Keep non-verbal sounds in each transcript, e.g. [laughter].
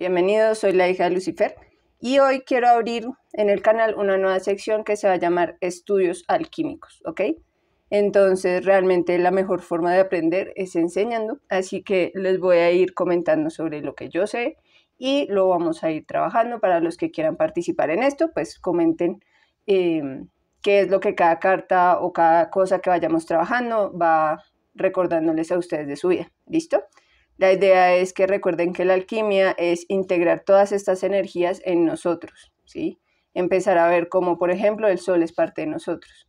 Bienvenidos, soy la hija de Lucifer y hoy quiero abrir en el canal una nueva sección que se va a llamar Estudios Alquímicos, ¿ok? Entonces, realmente la mejor forma de aprender es enseñando, así que les voy a ir comentando sobre lo que yo sé y lo vamos a ir trabajando. Para los que quieran participar en esto, pues comenten em, qué es lo que cada carta o cada cosa que vayamos trabajando va recordándoles a ustedes de su vida, ¿listo? La idea es que recuerden que la alquimia es integrar todas estas energías en nosotros, ¿sí? Empezar a ver cómo, por ejemplo, el sol es parte de nosotros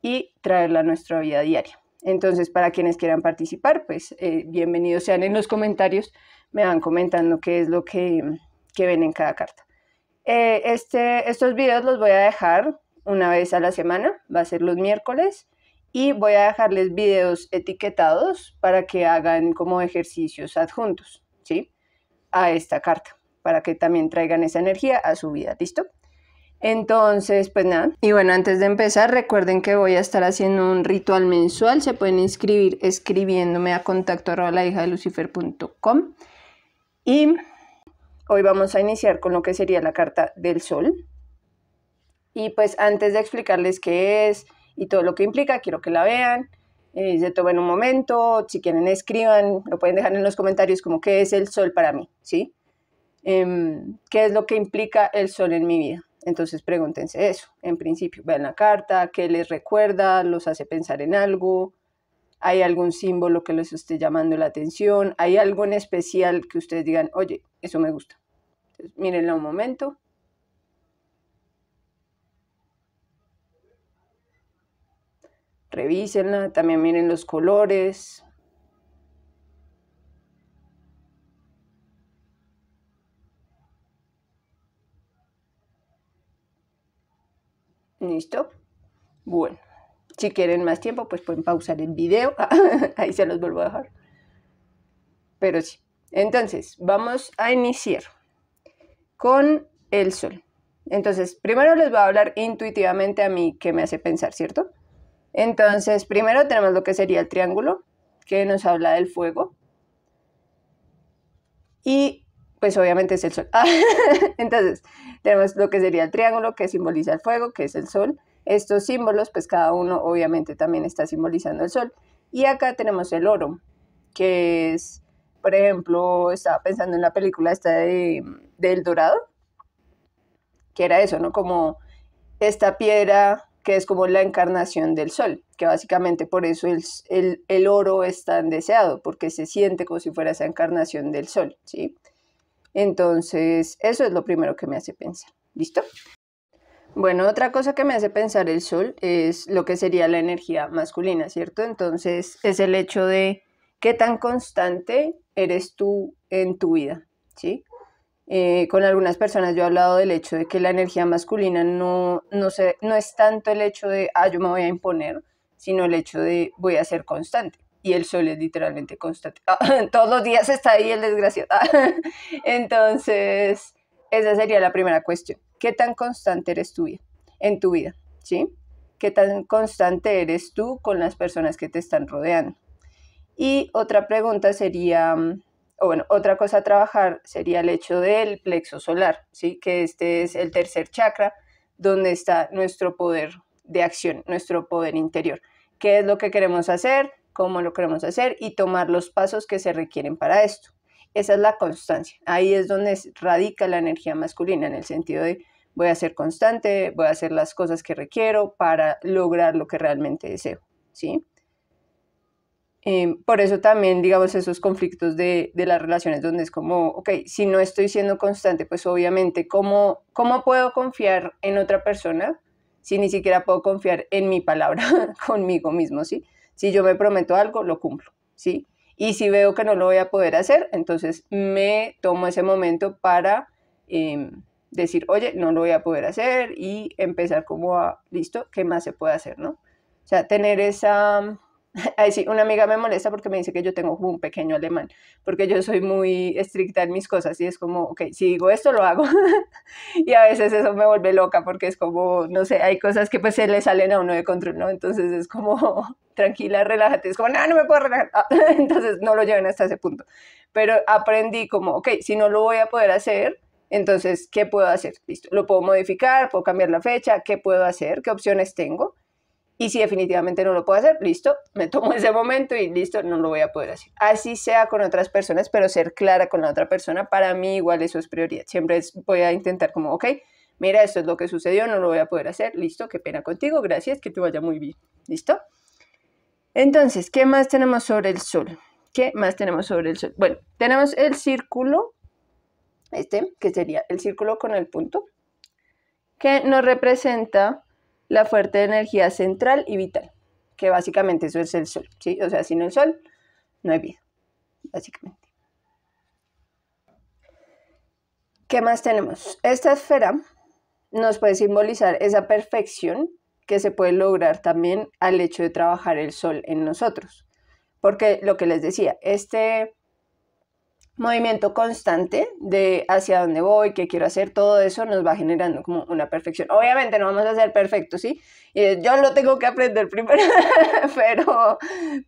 y traerla a nuestra vida diaria. Entonces, para quienes quieran participar, pues eh, bienvenidos sean en los comentarios, me van comentando qué es lo que, ven en cada carta. Eh, este, estos videos los voy a dejar una vez a la semana, va a ser los miércoles y voy a dejarles videos etiquetados para que hagan como ejercicios adjuntos, ¿sí? A esta carta, para que también traigan esa energía a su vida, ¿listo? Entonces, pues nada. Y bueno, antes de empezar, recuerden que voy a estar haciendo un ritual mensual. Se pueden inscribir escribiéndome a contacto la hija de lucifer.com. Y hoy vamos a iniciar con lo que sería la carta del sol. Y pues antes de explicarles qué es, y todo lo que implica. Quiero que la vean, eh, se tomen un momento, si quieren escriban, lo pueden dejar en los comentarios como qué es el sol para mí, ¿sí? Em, ¿Qué es lo que implica el sol en mi vida? Entonces pregúntense eso, en principio, vean la carta, qué les recuerda, los hace pensar en algo, hay algún símbolo que les esté llamando la atención, hay algo en especial que ustedes digan, oye, eso me gusta. Entonces, un momento revísenla, también miren los colores. ¿Listo? Bueno, si quieren más tiempo, pues pueden pausar el video. [laughs] Ahí se los vuelvo a dejar. Pero sí. Entonces, vamos a iniciar con el sol. Entonces, primero les voy a hablar intuitivamente a mí que me hace pensar, ¿cierto? Entonces, primero tenemos lo que sería el triángulo, que nos habla del fuego. Y pues obviamente es el sol. [laughs] entonces, tenemos lo que sería el triángulo, que simboliza el fuego, que es el sol. Estos símbolos, pues cada uno obviamente también está simbolizando el sol. Y acá tenemos el oro, que es, por ejemplo, estaba pensando en la película esta de, de El Dorado, que era eso, ¿no? Como esta piedra que es como la encarnación del sol, que básicamente por eso el, el, oro es tan deseado, porque se siente como si fuera esa encarnación del sol, ¿sí? Entonces, eso es lo primero que me hace pensar, ¿listo? Bueno, otra cosa que me hace pensar el sol es lo que sería la energía masculina, ¿cierto? Entonces, es el hecho de qué tan constante eres tú en tu vida, ¿sí? Eh, con algunas personas yo he hablado del hecho de que la energía masculina no, no, no es tanto el hecho de, ah, yo me voy a imponer, sino el hecho de voy a ser constante. Y el sol es literalmente constante. [laughs] todos los días está ahí el desgraciado. [laughs] entonces, esa sería la primera cuestión. ¿Qué tan constante eres tú en tu vida? ¿Sí? ¿Qué tan constante eres tú con las personas que te están rodeando? Y otra pregunta sería, mm, bueno, otra cosa a trabajar sería el hecho del plexo solar, ¿sí? que este es el tercer chakra donde está nuestro poder de acción, nuestro poder interior. ¿Qué es lo que queremos hacer? ¿Cómo lo queremos hacer? Y tomar los pasos que se requieren para esto. Esa es la constancia. Ahí es donde radica la energía masculina, en el sentido de voy a ser constante, voy a hacer las cosas que requiero para lograr lo que realmente deseo. ¿sí? Em, por eso también, digamos, esos conflictos de, de, las relaciones donde es como, ok, si no estoy siendo constante, pues obviamente, ¿cómo, cómo puedo confiar en otra persona si ni siquiera puedo confiar en mi palabra [laughs] conmigo mismo, ¿sí? Si yo me prometo algo, lo cumplo, ¿sí? Y si veo que no lo voy a poder hacer, entonces me tomo ese momento para em, decir, oye, no lo voy a poder hacer y empezar como a, listo, ¿qué más se puede hacer, no? O sea, tener esa [laughs] Ay, sí, una amiga me molesta porque me dice que yo tengo un pequeño alemán, porque yo soy muy estricta en mis cosas y es como, ok, si digo esto, lo hago. [laughs] y a veces eso me vuelve loca porque es como, no sé, hay cosas que pues se le salen a uno de control, ¿no? Entonces es como, [laughs] tranquila, relájate. Es como, no, no me puedo relajar. Ah, entonces no lo lleven hasta ese punto. Pero aprendí como, ok, si no lo voy a poder hacer, entonces, ¿qué puedo hacer? Listo, lo puedo modificar, puedo cambiar la fecha, ¿qué puedo hacer? ¿Qué opciones tengo? Y si definitivamente no lo puedo hacer, listo, me tomo ese momento y listo, no lo voy a poder hacer. Así sea con otras personas, pero ser clara con la otra persona, para mí igual eso es prioridad. Siempre voy a intentar como, ok, mira, esto es lo que sucedió, no lo voy a poder hacer, listo, qué pena contigo, gracias, que te vaya muy bien, listo. Entonces, ¿qué más tenemos sobre el sol? ¿Qué más tenemos sobre el sol? Bueno, tenemos el círculo, este, que sería el círculo con el punto, que nos representa la fuerte energía central y vital, que básicamente eso es el sol, ¿sí? O sea, sin el sol no hay vida, básicamente. ¿Qué más tenemos? Esta esfera nos puede simbolizar esa perfección que se puede lograr también al hecho de trabajar el sol en nosotros. Porque lo que les decía, este movimiento constante de hacia dónde voy, qué quiero hacer, todo eso nos va generando como una perfección. Obviamente no vamos a ser perfectos, ¿sí? yo lo tengo que aprender primero, [laughs] pero,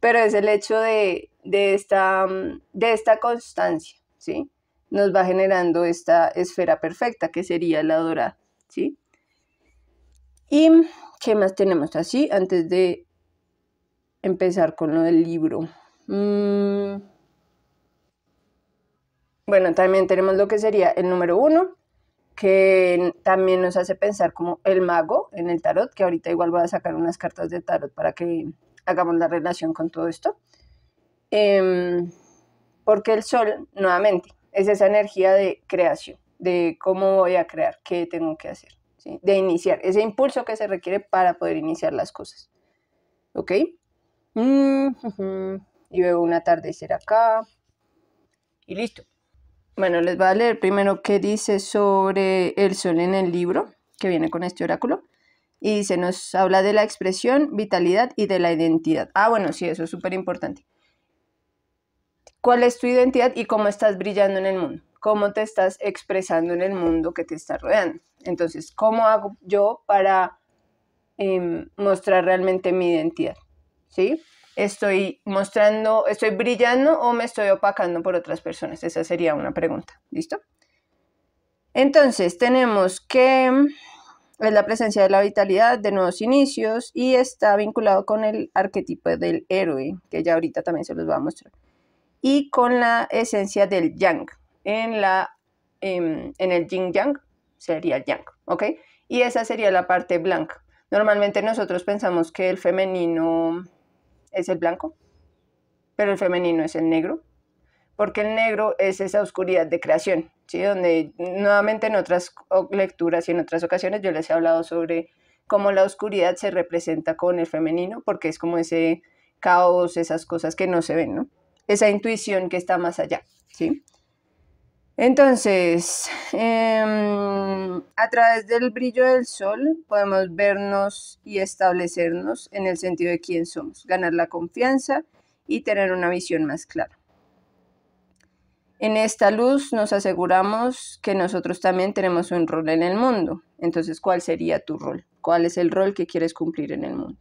pero es el hecho de, de, esta, de esta constancia, ¿sí? Nos va generando esta esfera perfecta que sería la dorada, ¿sí? ¿Y qué más tenemos así antes de empezar con lo del libro? Mm. Bueno, también tenemos lo que sería el número uno, que también nos hace pensar como el mago en el tarot, que ahorita igual voy a sacar unas cartas de tarot para que hagamos la relación con todo esto. Em, porque el sol, nuevamente, es esa energía de creación, de cómo voy a crear, qué tengo que hacer, de iniciar, ese impulso que se requiere para poder iniciar las cosas. ¿Ok? Mm, y veo una atardecer acá. Y listo. Bueno, les voy a leer primero qué dice sobre el sol en el libro que viene con este oráculo. Y se nos habla de la expresión, vitalidad y de la identidad. Ah, bueno, sí, eso es súper importante. ¿Cuál es tu identidad y cómo estás brillando en el mundo? ¿Cómo te estás expresando en el mundo que te está rodeando? Entonces, ¿cómo hago yo para em, mostrar realmente mi identidad? ¿Sí? estoy mostrando, estoy brillando o me estoy opacando por otras personas? Esa sería una pregunta, ¿listo? Entonces, tenemos que es la presencia de la vitalidad, de nuevos inicios y está vinculado con el arquetipo del héroe, que ya ahorita también se los va a mostrar, y con la esencia del yang. En, la, em, en el yin yang sería el yang, ¿ok? Y esa sería la parte blanca. Normalmente nosotros pensamos que el femenino es el blanco, pero el femenino es el negro, porque el negro es esa oscuridad de creación, ¿sí? donde nuevamente en otras lecturas y en otras ocasiones yo les he hablado sobre cómo la oscuridad se representa con el femenino, porque es como ese caos, esas cosas que no se ven, ¿no? Esa intuición que está más allá, ¿sí? Entonces, em, a través del brillo del sol podemos vernos y establecernos en el sentido de quién somos, ganar la confianza y tener una visión más clara. En esta luz nos aseguramos que nosotros también tenemos un rol en el mundo. Entonces, ¿cuál sería tu rol? ¿Cuál es el rol que quieres cumplir en el mundo?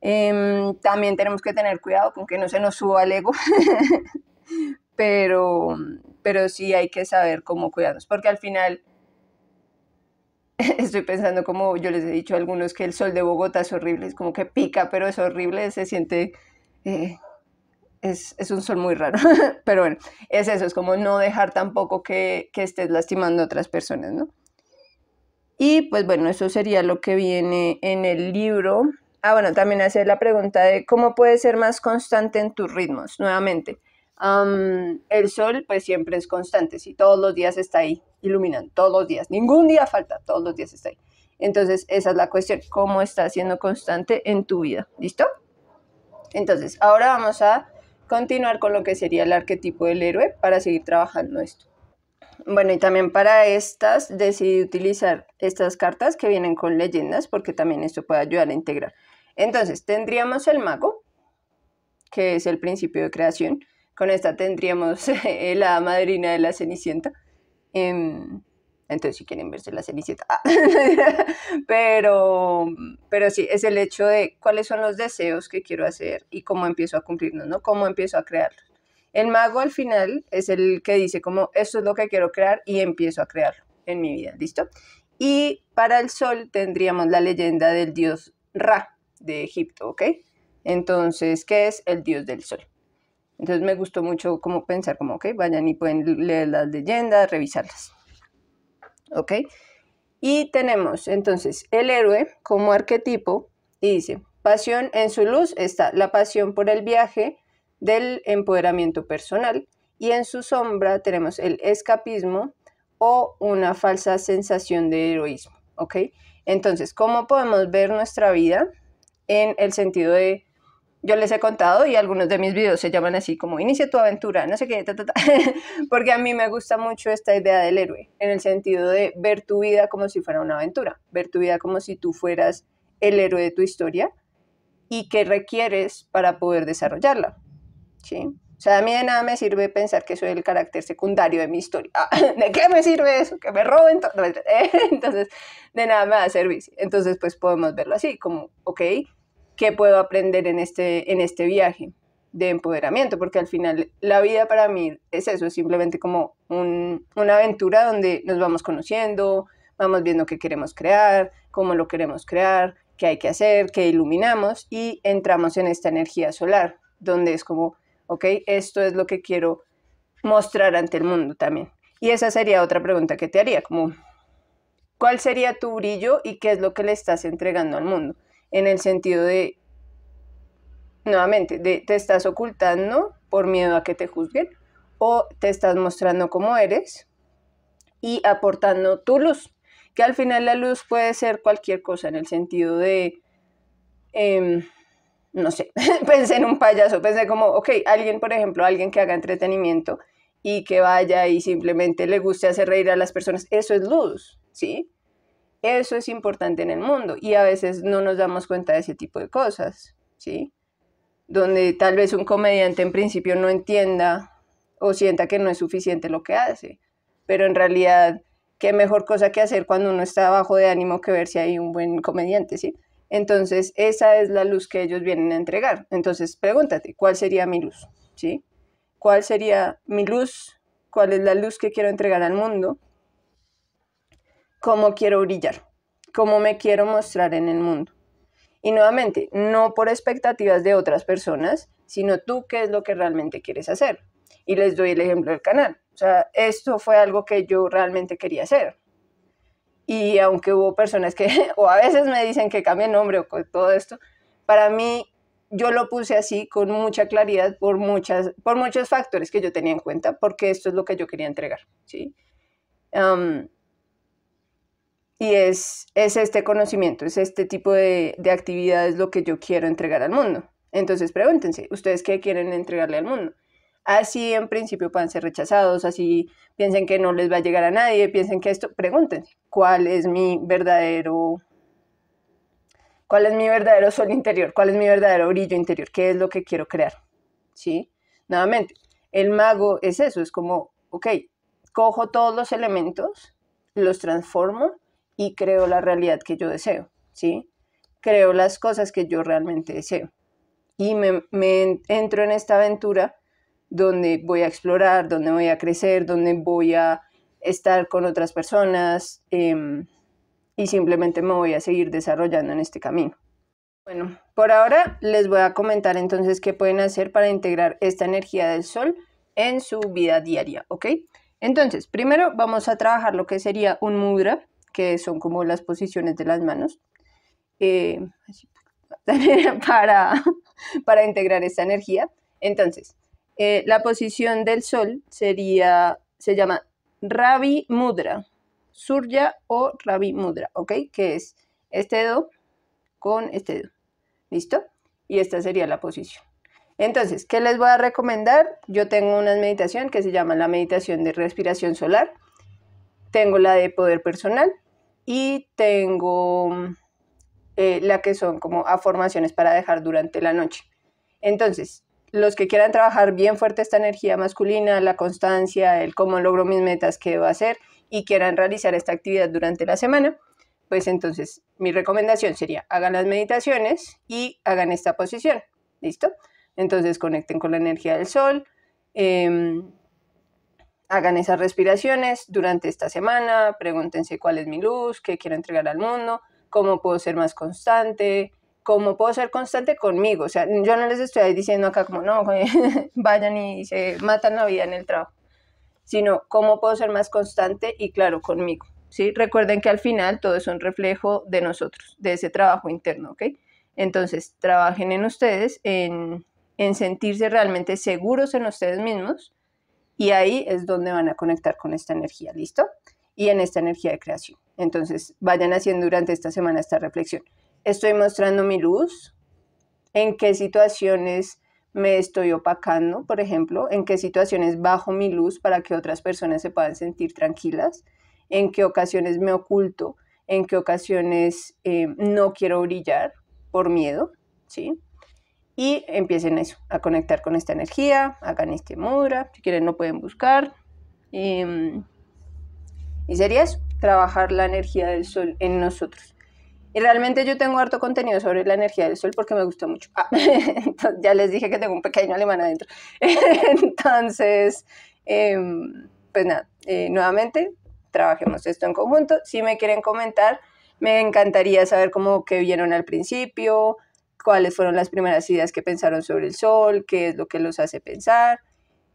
Em, también tenemos que tener cuidado con que no se nos suba el ego. [laughs] pero pero sí hay que saber cómo cuidarnos, porque al final [laughs] estoy pensando como yo les he dicho a algunos que el sol de Bogotá es horrible, es como que pica, pero es horrible, se siente... Eh, es, un sol muy raro, [laughs] pero bueno, es eso, es como no dejar tampoco que, que estés lastimando a otras personas, ¿no? Y pues bueno, eso sería lo que viene en el libro. Ah, bueno, también hace la pregunta de cómo puedes ser más constante en tus ritmos, nuevamente el sol pues siempre es constante, si todos los días está ahí, iluminando, todos los días, ningún día falta, todos los días está ahí. Entonces, esa es la cuestión, cómo está siendo constante en tu vida, ¿listo? Entonces, ahora vamos a continuar con lo que sería el arquetipo del héroe para seguir trabajando esto. Bueno, y también para estas decidí utilizar estas cartas que vienen con leyendas porque también esto puede ayudar a integrar. Entonces, tendríamos el mago, que es el principio de creación, con esta tendríamos [laughs] la madrina de la Cenicienta. Em, entonces, si quieren verse la Cenicienta. Ah, [laughs] pero, pero sí, es el hecho de cuáles son los deseos que quiero hacer y cómo empiezo a cumplirlos, ¿no? Cómo empiezo a crearlos. El mago al final es el que dice como esto es lo que quiero crear y empiezo a crearlo en mi vida, ¿listo? Y para el sol tendríamos la leyenda del dios Ra de Egipto, ¿ok? Entonces, ¿qué es el dios del sol? Entonces me gustó mucho cómo pensar como, ok, vayan y pueden leer las leyendas, revisarlas. ¿Ok? Y tenemos entonces el héroe como arquetipo y dice, pasión en su luz está la pasión por el viaje del empoderamiento personal y en su sombra tenemos el escapismo o una falsa sensación de heroísmo. ¿Ok? Entonces, ¿cómo podemos ver nuestra vida en el sentido de yo les he contado y algunos de mis videos se llaman así como inicia tu aventura, no sé qué, [laughs] porque a mí me gusta mucho esta idea del héroe, en el sentido de ver tu vida como si fuera una aventura, ver tu vida como si tú fueras el héroe de tu historia y qué requieres para poder desarrollarla. ¿sí? O sea, a mí de nada me sirve pensar que soy el carácter secundario de mi historia. [laughs] Ah, ¿De qué me sirve eso? Que me roben. [laughs] Entonces, de nada me va a servir. Entonces, pues podemos verlo así, como, ok, qué puedo aprender en este, en este viaje de empoderamiento, porque al final la vida para mí es eso, es simplemente como una aventura donde nos vamos conociendo, vamos viendo qué queremos crear, cómo lo queremos crear, qué hay que hacer, qué iluminamos y entramos en esta energía solar, donde es como, ok, esto es lo que quiero mostrar ante el mundo también. Y esa sería otra pregunta que te haría, como, ¿cuál sería tu brillo y qué es lo que le estás entregando al mundo? en el sentido de, nuevamente, de, te estás ocultando por miedo a que te juzguen o te estás mostrando cómo eres y aportando tu luz, que al final la luz puede ser cualquier cosa en el sentido de... Em, no sé, [laughs] pensé en un payaso, pensé como, ok, alguien, por ejemplo, alguien que haga entretenimiento y que vaya y simplemente le guste hacer reír a las personas, eso es luz, ¿sí? Eso es importante en el mundo y a veces no nos damos cuenta de ese tipo de cosas, ¿sí? Donde tal vez un comediante en principio no entienda o sienta que no es suficiente lo que hace, pero en realidad, qué mejor cosa que hacer cuando uno está bajo de ánimo que ver si hay un buen comediante, ¿sí? Entonces, esa es la luz que ellos vienen a entregar. Entonces, pregúntate, ¿cuál sería mi luz? ¿Sí? ¿Cuál sería mi luz? ¿Cuál es la luz que quiero entregar al mundo? cómo quiero brillar, cómo me quiero mostrar en el mundo. Y nuevamente, no por expectativas de otras personas, sino tú qué es lo que realmente quieres hacer. Y les doy el ejemplo del canal. O sea, esto fue algo que yo realmente quería hacer. Y aunque hubo personas que, [laughs] o a veces me dicen que cambie nombre o todo esto, para mí yo lo puse así con mucha claridad por, muchas, por muchos factores que yo tenía en cuenta, porque esto es lo que yo quería entregar. ¿sí? Y es, es este conocimiento, es este tipo de, de actividades lo que yo quiero entregar al mundo. Entonces pregúntense, ¿ustedes qué quieren entregarle al mundo? Así en principio pueden ser rechazados, así piensen que no les va a llegar a nadie, piensen que esto, pregúntense, ¿cuál es mi verdadero cuál es mi verdadero sol interior, cuál es mi verdadero brillo interior, qué es lo que quiero crear. ¿Sí? Nuevamente, el mago es eso, es como, ok, cojo todos los elementos, los transformo y creo la realidad que yo deseo, ¿sí? Creo las cosas que yo realmente deseo. Y me, entro en esta aventura donde voy a explorar, donde voy a crecer, donde voy a estar con otras personas em, y simplemente me voy a seguir desarrollando en este camino. Bueno, por ahora les voy a comentar entonces qué pueden hacer para integrar esta energía del sol en su vida diaria, ¿ok? Entonces, primero vamos a trabajar lo que sería un mudra, que son como las posiciones de las manos, eh, [laughs] para, para integrar esta energía. Entonces, eh, la posición del sol sería, se llama Ravi Mudra, Surya o Ravi Mudra, ¿ok? Que es este dedo con este dedo, ¿listo? Y esta sería la posición. Entonces, ¿qué les voy a recomendar? Yo tengo una meditación que se llama la meditación de respiración solar. Tengo la de poder personal, y tengo mm, eh, la que son como a para dejar durante la noche. Entonces, los que quieran trabajar bien fuerte esta energía masculina, la constancia, el cómo logro mis metas, qué va a hacer y quieran realizar esta actividad durante la semana, pues entonces mi recomendación sería hagan las meditaciones y hagan esta posición. ¿Listo? Entonces conecten con la energía del sol. Em, hagan esas respiraciones durante esta semana, pregúntense cuál es mi luz, qué quiero entregar al mundo, cómo puedo ser más constante, cómo puedo ser constante conmigo. O sea, yo no les estoy diciendo acá como, no, [laughs] vayan y se matan la vida en el trabajo, sino cómo puedo ser más constante y claro conmigo. ¿sí? Recuerden que al final todo es un reflejo de nosotros, de ese trabajo interno, ¿ok? Entonces, trabajen en ustedes, en, en sentirse realmente seguros en ustedes mismos y ahí es donde van a conectar con esta energía, ¿listo? Y en esta energía de creación. Entonces, vayan haciendo durante esta semana esta reflexión. Estoy mostrando mi luz, en qué situaciones me estoy opacando, por ejemplo, en qué situaciones bajo mi luz para que otras personas se puedan sentir tranquilas, en qué ocasiones me oculto, en qué ocasiones eh, no quiero brillar por miedo, ¿sí? y empiecen eso, a conectar con esta energía, hagan este mudra, si quieren no pueden buscar. Em, y sería eso, trabajar la energía del sol en nosotros. Y realmente yo tengo harto contenido sobre la energía del sol porque me gusta mucho. Ah, [laughs] ya les dije que tengo un pequeño alemán adentro. [laughs] entonces, em, pues nada, eh, nuevamente trabajemos esto en conjunto. Si me quieren comentar, me encantaría saber cómo que vieron al principio, cuáles fueron las primeras ideas que pensaron sobre el sol, qué es lo que los hace pensar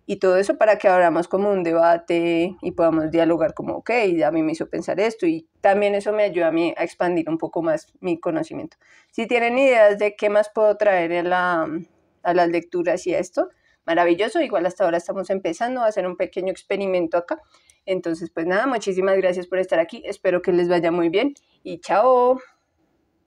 y todo eso para que abramos como un debate y podamos dialogar como, ok, a mí me hizo pensar esto y también eso me ayuda a mí a expandir un poco más mi conocimiento. Si tienen ideas de qué más puedo traer a las lecturas y a esto, maravilloso, igual hasta ahora estamos empezando a hacer un pequeño experimento acá. Entonces, pues nada, muchísimas gracias por estar aquí, espero que les vaya muy bien y chao.